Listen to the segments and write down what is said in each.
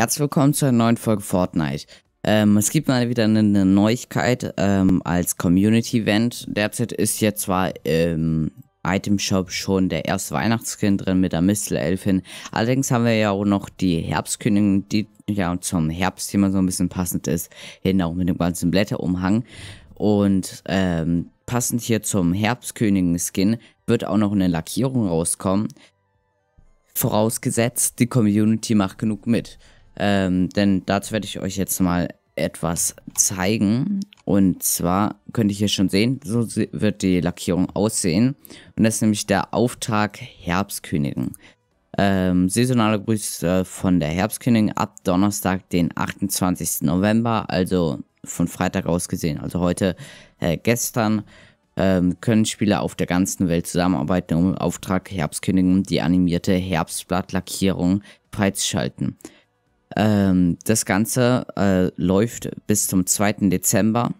Herzlich willkommen zu einer neuen Folge Fortnite. Ähm, es gibt mal wieder eine, eine Neuigkeit ähm, als Community Event. Derzeit ist jetzt zwar im Item Shop schon der erste Weihnachtskind drin mit der Mistel-Elfin. Allerdings haben wir ja auch noch die Herbstkönigin, die ja zum Herbstthema so ein bisschen passend ist. Hinten auch mit dem ganzen Blätterumhang. Und ähm, passend hier zum Herbstkönigin-Skin wird auch noch eine Lackierung rauskommen. Vorausgesetzt, die Community macht genug mit. Ähm, denn dazu werde ich euch jetzt mal etwas zeigen. Und zwar könnt ihr hier schon sehen, so wird die Lackierung aussehen. Und das ist nämlich der Auftrag Herbstkönigin. Ähm, saisonale Grüße von der Herbstkönigin ab Donnerstag, den 28. November, also von Freitag aus gesehen, also heute, äh, gestern, ähm, können Spieler auf der ganzen Welt zusammenarbeiten, um im Auftrag Herbstkönigin die animierte Herbstblattlackierung freizuschalten. schalten. Ähm, das Ganze äh, läuft bis zum 2. Dezember.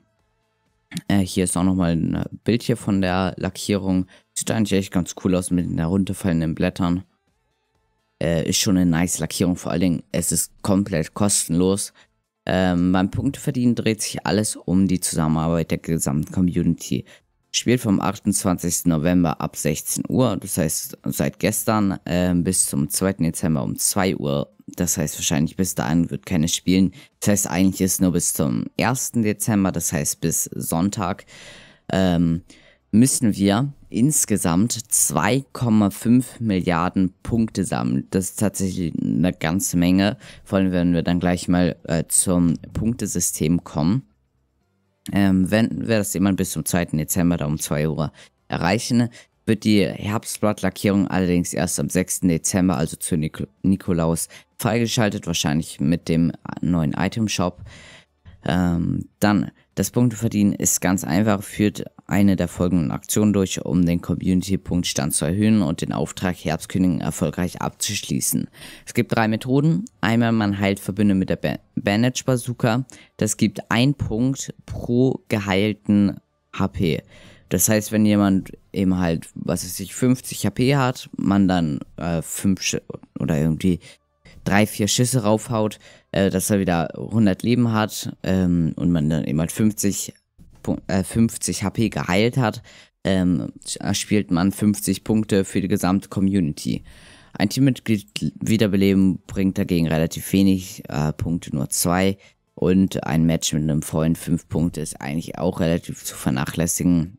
Äh, hier ist auch nochmal ein äh, Bild hier von der Lackierung. Sieht eigentlich echt ganz cool aus mit den herunterfallenden Blättern. Äh, ist schon eine nice Lackierung. Vor allen Dingen, es ist komplett kostenlos. Ähm, beim Punkteverdienen dreht sich alles um die Zusammenarbeit der gesamten Community. Spielt vom 28. November ab 16 Uhr, das heißt seit gestern äh, bis zum 2. Dezember um 2 Uhr das heißt, wahrscheinlich bis dahin wird keines spielen. Das heißt, eigentlich ist nur bis zum 1. Dezember, das heißt bis Sonntag, ähm, müssen wir insgesamt 2,5 Milliarden Punkte sammeln. Das ist tatsächlich eine ganze Menge. Vor allem, wenn wir dann gleich mal äh, zum Punktesystem kommen. Ähm, wenn wir das jemand bis zum 2. Dezember da um 2 Uhr erreichen, wird die Herbstblattlackierung allerdings erst am 6. Dezember, also zu Nik Nikolaus, freigeschaltet, wahrscheinlich mit dem neuen Item Shop. Ähm, dann das Punkteverdienen ist ganz einfach, führt eine der folgenden Aktionen durch, um den Community-Punktstand zu erhöhen und den Auftrag Herbstkönigin erfolgreich abzuschließen. Es gibt drei Methoden. Einmal man heilt Verbünde mit der ba Bandage Bazooka. Das gibt ein Punkt pro geheilten HP. Das heißt, wenn jemand eben halt, was weiß ich, 50 HP hat, man dann äh, 5 oder irgendwie drei, vier Schüsse raufhaut, äh, dass er wieder 100 Leben hat ähm, und man dann eben halt 50, äh, 50 HP geheilt hat, ähm, spielt man 50 Punkte für die gesamte Community. Ein Teammitglied wiederbeleben bringt dagegen relativ wenig, äh, Punkte nur zwei. Und ein Match mit einem Freund, fünf Punkte, ist eigentlich auch relativ zu vernachlässigen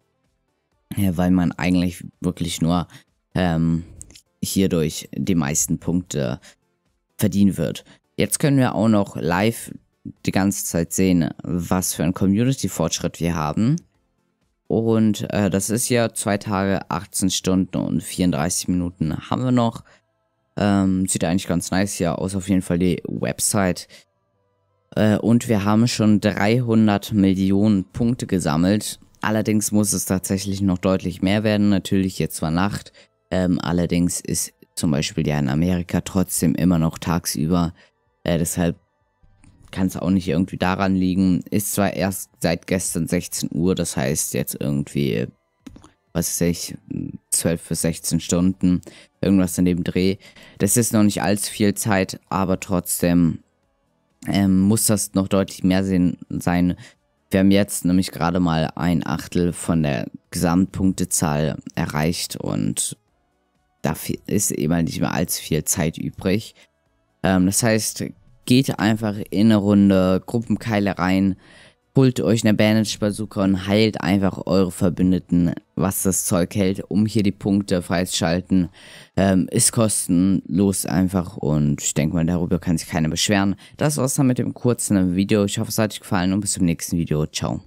weil man eigentlich wirklich nur ähm, hierdurch die meisten Punkte verdienen wird. Jetzt können wir auch noch live die ganze Zeit sehen, was für einen Community-Fortschritt wir haben. Und äh, das ist ja 2 Tage, 18 Stunden und 34 Minuten haben wir noch. Ähm, sieht eigentlich ganz nice hier aus, auf jeden Fall die Website. Äh, und wir haben schon 300 Millionen Punkte gesammelt. Allerdings muss es tatsächlich noch deutlich mehr werden. Natürlich jetzt zwar Nacht, ähm, allerdings ist zum Beispiel ja in Amerika trotzdem immer noch tagsüber. Äh, deshalb kann es auch nicht irgendwie daran liegen. Ist zwar erst seit gestern 16 Uhr, das heißt jetzt irgendwie, was weiß ich, 12 bis 16 Stunden, irgendwas in dem Dreh. Das ist noch nicht allzu viel Zeit, aber trotzdem ähm, muss das noch deutlich mehr sein, wir haben jetzt nämlich gerade mal ein Achtel von der Gesamtpunktezahl erreicht und dafür ist eben halt nicht mehr allzu viel Zeit übrig. Ähm, das heißt, geht einfach in eine Runde Gruppenkeile rein, holt euch eine Bandage Bazooka und heilt einfach eure Verbündeten, was das Zeug hält, um hier die Punkte freizuschalten. Ähm, ist kostenlos einfach und ich denke mal, darüber kann sich keiner beschweren. Das war's dann mit dem kurzen Video. Ich hoffe, es hat euch gefallen und bis zum nächsten Video. Ciao.